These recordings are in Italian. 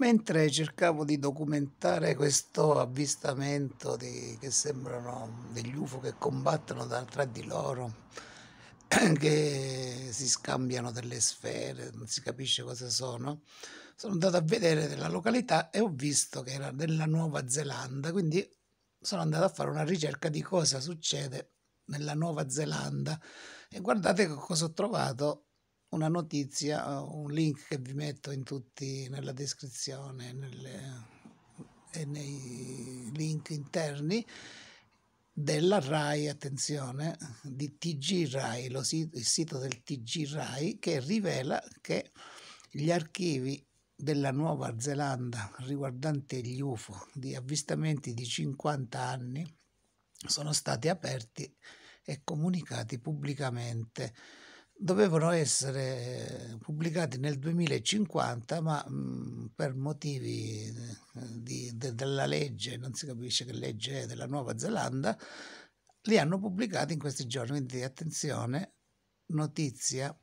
mentre cercavo di documentare questo avvistamento di, che sembrano degli UFO che combattono da, tra di loro, che si scambiano delle sfere, non si capisce cosa sono, sono andato a vedere della località e ho visto che era della Nuova Zelanda, quindi sono andato a fare una ricerca di cosa succede nella Nuova Zelanda e guardate cosa ho trovato una notizia, eh, un link che vi metto in tutti, nella descrizione nelle, eh, e nei link interni della RAI, attenzione, di TG RAI, lo sito, il sito del TG RAI che rivela che gli archivi della Nuova Zelanda riguardanti gli UFO di avvistamenti di 50 anni sono stati aperti e comunicati pubblicamente dovevano essere pubblicati nel 2050, ma mh, mm, per motivi eh, di, de, della legge, non si capisce che legge è della Nuova Zelanda, li hanno pubblicati in questi giorni. Quindi attenzione, notizia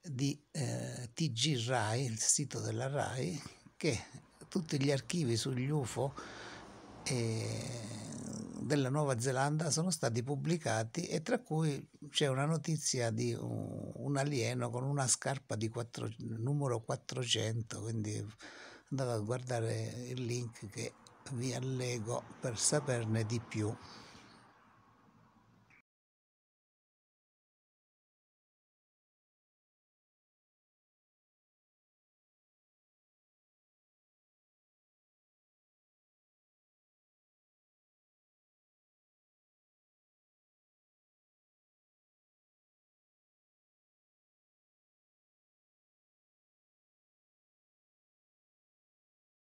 di eh, TG Rai, il sito della Rai, che tutti gli archivi sugli UFO eh, della Nuova Zelanda sono stati pubblicati e tra cui c'è una notizia di un, alieno con una scarpa di 4, numero 400, quindi andate a guardare il link che vi allego per saperne di più.